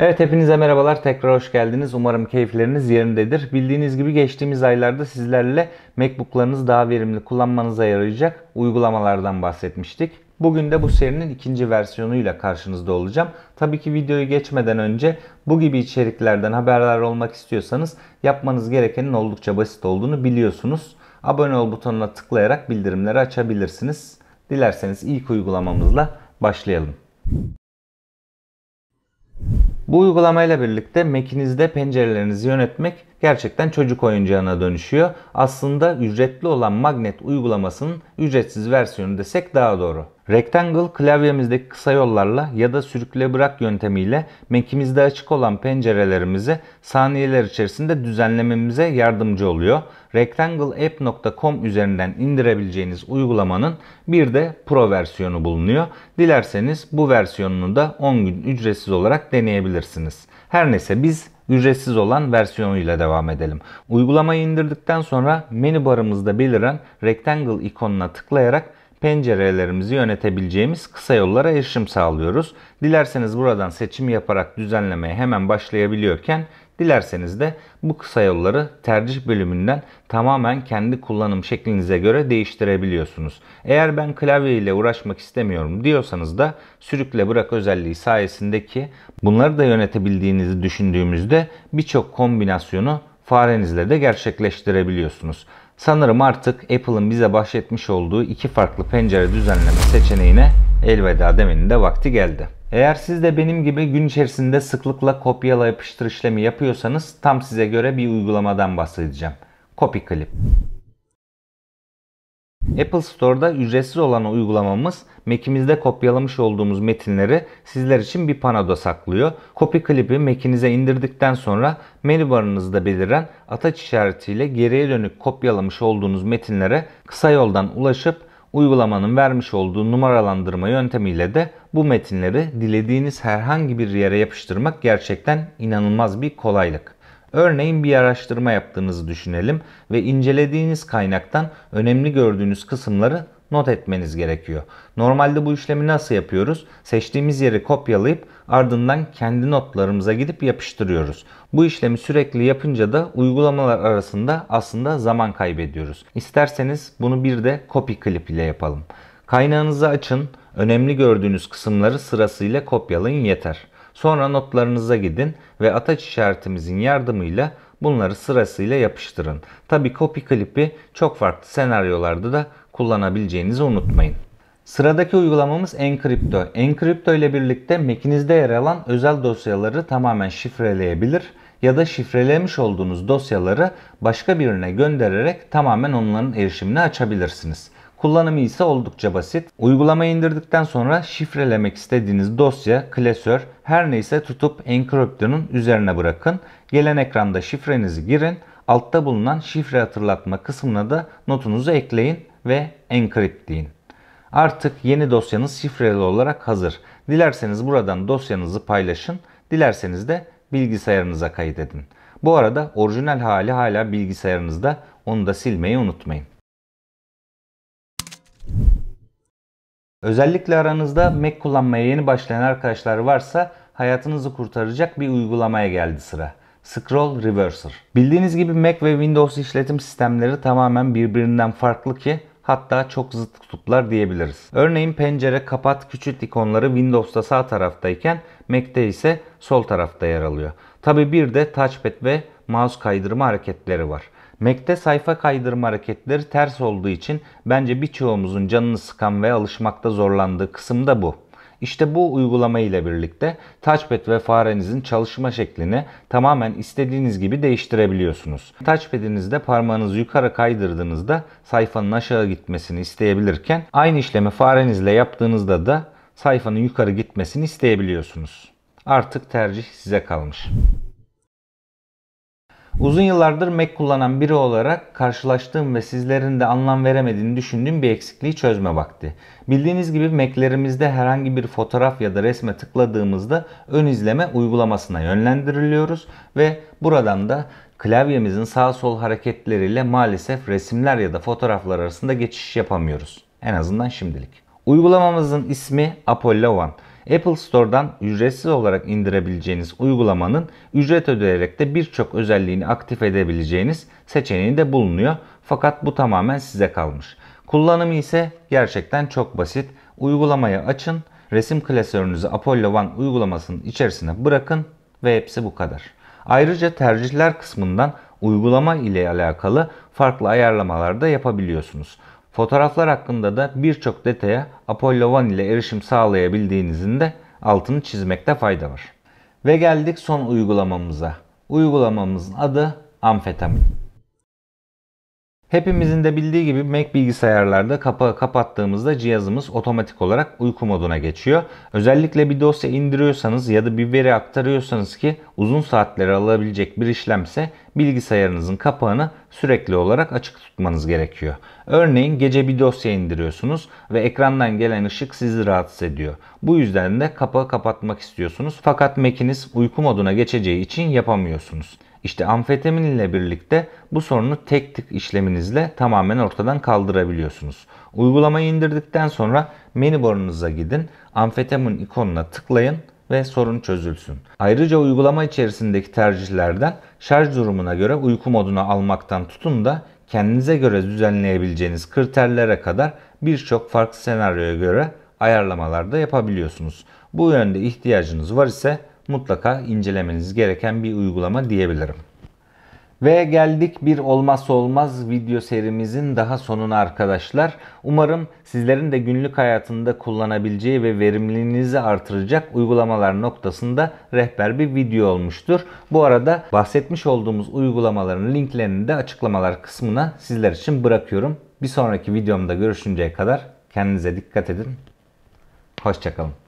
Evet hepinize merhabalar. Tekrar hoş geldiniz. Umarım keyifleriniz yerindedir. Bildiğiniz gibi geçtiğimiz aylarda sizlerle MacBook'larınızı daha verimli kullanmanıza yarayacak uygulamalardan bahsetmiştik. Bugün de bu serinin ikinci versiyonuyla karşınızda olacağım. Tabii ki videoyu geçmeden önce bu gibi içeriklerden haberdar olmak istiyorsanız yapmanız gerekenin oldukça basit olduğunu biliyorsunuz. Abone ol butonuna tıklayarak bildirimleri açabilirsiniz. Dilerseniz ilk uygulamamızla başlayalım. Bu uygulamayla birlikte Mac'inizde pencerelerinizi yönetmek gerçekten çocuk oyuncağına dönüşüyor. Aslında ücretli olan magnet uygulamasının ücretsiz versiyonu desek daha doğru. Rectangle klavyemizdeki kısa yollarla ya da sürükle bırak yöntemiyle Mac'imizde açık olan pencerelerimizi saniyeler içerisinde düzenlememize yardımcı oluyor. Rectangleapp.com üzerinden indirebileceğiniz uygulamanın bir de Pro versiyonu bulunuyor. Dilerseniz bu versiyonunu da 10 gün ücretsiz olarak deneyebilirsiniz. Her neyse biz ücretsiz olan versiyonuyla devam edelim. Uygulamayı indirdikten sonra menü barımızda beliren Rectangle ikonuna tıklayarak pencerelerimizi yönetebileceğimiz kısa yollara erişim sağlıyoruz. Dilerseniz buradan seçim yaparak düzenlemeye hemen başlayabiliyorken Dilerseniz de bu kısa yolları tercih bölümünden tamamen kendi kullanım şeklinize göre değiştirebiliyorsunuz. Eğer ben klavye ile uğraşmak istemiyorum diyorsanız da sürükle bırak özelliği sayesindeki bunları da yönetebildiğinizi düşündüğümüzde birçok kombinasyonu farenizle de gerçekleştirebiliyorsunuz. Sanırım artık Apple'ın bize bahsetmiş olduğu iki farklı pencere düzenleme seçeneğine elveda demenin de vakti geldi. Eğer siz de benim gibi gün içerisinde sıklıkla kopyala yapıştır işlemi yapıyorsanız tam size göre bir uygulamadan bahsedeceğim. CopyClip. Apple Store'da ücretsiz olan uygulamamız Mac'imizde kopyalamış olduğumuz metinleri sizler için bir panoda saklıyor. Copy Clip'i Mac'inize indirdikten sonra menü barınızda beliren ataç işaretiyle geriye dönük kopyalamış olduğunuz metinlere kısa yoldan ulaşıp uygulamanın vermiş olduğu numaralandırma yöntemiyle de bu metinleri dilediğiniz herhangi bir yere yapıştırmak gerçekten inanılmaz bir kolaylık. Örneğin bir araştırma yaptığınızı düşünelim ve incelediğiniz kaynaktan önemli gördüğünüz kısımları not etmeniz gerekiyor. Normalde bu işlemi nasıl yapıyoruz? Seçtiğimiz yeri kopyalayıp ardından kendi notlarımıza gidip yapıştırıyoruz. Bu işlemi sürekli yapınca da uygulamalar arasında aslında zaman kaybediyoruz. İsterseniz bunu bir de copy clip ile yapalım. Kaynağınızı açın, Önemli gördüğünüz kısımları sırasıyla kopyalayın yeter. Sonra notlarınıza gidin ve ataç işaretimizin yardımıyla bunları sırasıyla yapıştırın. Tabi copy klipi çok farklı senaryolarda da kullanabileceğinizi unutmayın. Sıradaki uygulamamız Encrypto. Encrypto ile birlikte Mac'inizde yer alan özel dosyaları tamamen şifreleyebilir ya da şifrelemiş olduğunuz dosyaları başka birine göndererek tamamen onların erişimini açabilirsiniz. Kullanımı ise oldukça basit. Uygulamayı indirdikten sonra şifrelemek istediğiniz dosya, klasör her neyse tutup Encryption'un üzerine bırakın. Gelen ekranda şifrenizi girin. Altta bulunan şifre hatırlatma kısmına da notunuzu ekleyin ve Encrypt deyin. Artık yeni dosyanız şifreli olarak hazır. Dilerseniz buradan dosyanızı paylaşın. Dilerseniz de bilgisayarınıza kaydedin. Bu arada orijinal hali hala bilgisayarınızda. Onu da silmeyi unutmayın. Özellikle aranızda Mac kullanmaya yeni başlayan arkadaşlar varsa hayatınızı kurtaracak bir uygulamaya geldi sıra. Scroll Reverser. Bildiğiniz gibi Mac ve Windows işletim sistemleri tamamen birbirinden farklı ki hatta çok zıt kutuplar diyebiliriz. Örneğin pencere, kapat, küçült ikonları Windows'ta sağ taraftayken Mac'te ise sol tarafta yer alıyor. Tabi bir de touchpad ve mouse kaydırma hareketleri var. Mac'te sayfa kaydırma hareketleri ters olduğu için bence birçoğumuzun canını sıkan ve alışmakta zorlandığı kısım da bu. İşte bu uygulama ile birlikte touchpad ve farenizin çalışma şeklini tamamen istediğiniz gibi değiştirebiliyorsunuz. Touchpad'inizde parmağınızı yukarı kaydırdığınızda sayfanın aşağı gitmesini isteyebilirken aynı işlemi farenizle yaptığınızda da sayfanın yukarı gitmesini isteyebiliyorsunuz. Artık tercih size kalmış. Uzun yıllardır Mac kullanan biri olarak karşılaştığım ve sizlerin de anlam veremediğini düşündüğüm bir eksikliği çözme vakti. Bildiğiniz gibi Mac'lerimizde herhangi bir fotoğraf ya da resme tıkladığımızda ön izleme uygulamasına yönlendiriliyoruz ve buradan da klavyemizin sağ sol hareketleriyle maalesef resimler ya da fotoğraflar arasında geçiş yapamıyoruz. En azından şimdilik. Uygulamamızın ismi Apollo One. Apple Store'dan ücretsiz olarak indirebileceğiniz uygulamanın ücret ödeyerek de birçok özelliğini aktif edebileceğiniz seçeneği de bulunuyor. Fakat bu tamamen size kalmış. Kullanımı ise gerçekten çok basit. Uygulamayı açın, resim klasörünüzü Apollo One uygulamasının içerisine bırakın ve hepsi bu kadar. Ayrıca tercihler kısmından uygulama ile alakalı farklı ayarlamalar da yapabiliyorsunuz. Fotoğraflar hakkında da birçok detaya Apollo One ile erişim sağlayabildiğinizin de altını çizmekte fayda var. Ve geldik son uygulamamıza. Uygulamamızın adı amfetamin. Hepimizin de bildiği gibi Mac bilgisayarlarda kapağı kapattığımızda cihazımız otomatik olarak uyku moduna geçiyor. Özellikle bir dosya indiriyorsanız ya da bir veri aktarıyorsanız ki uzun saatleri alabilecek bir işlemse bilgisayarınızın kapağını sürekli olarak açık tutmanız gerekiyor. Örneğin gece bir dosya indiriyorsunuz ve ekrandan gelen ışık sizi rahatsız ediyor. Bu yüzden de kapağı kapatmak istiyorsunuz fakat Mac'iniz uyku moduna geçeceği için yapamıyorsunuz. İşte amfetamin ile birlikte bu sorunu tek tık işleminizle tamamen ortadan kaldırabiliyorsunuz. Uygulamayı indirdikten sonra menü barınıza gidin, amfetamin ikonuna tıklayın ve sorun çözülsün. Ayrıca uygulama içerisindeki tercihlerden şarj durumuna göre uyku moduna almaktan tutun da kendinize göre düzenleyebileceğiniz kriterlere kadar birçok farklı senaryoya göre ayarlamalar da yapabiliyorsunuz. Bu yönde ihtiyacınız var ise mutlaka incelemeniz gereken bir uygulama diyebilirim. Ve geldik bir olmazsa olmaz video serimizin daha sonuna arkadaşlar. Umarım sizlerin de günlük hayatında kullanabileceği ve verimliliğinizi artıracak uygulamalar noktasında rehber bir video olmuştur. Bu arada bahsetmiş olduğumuz uygulamaların linklerini de açıklamalar kısmına sizler için bırakıyorum. Bir sonraki videomda görüşünceye kadar kendinize dikkat edin. Hoşçakalın.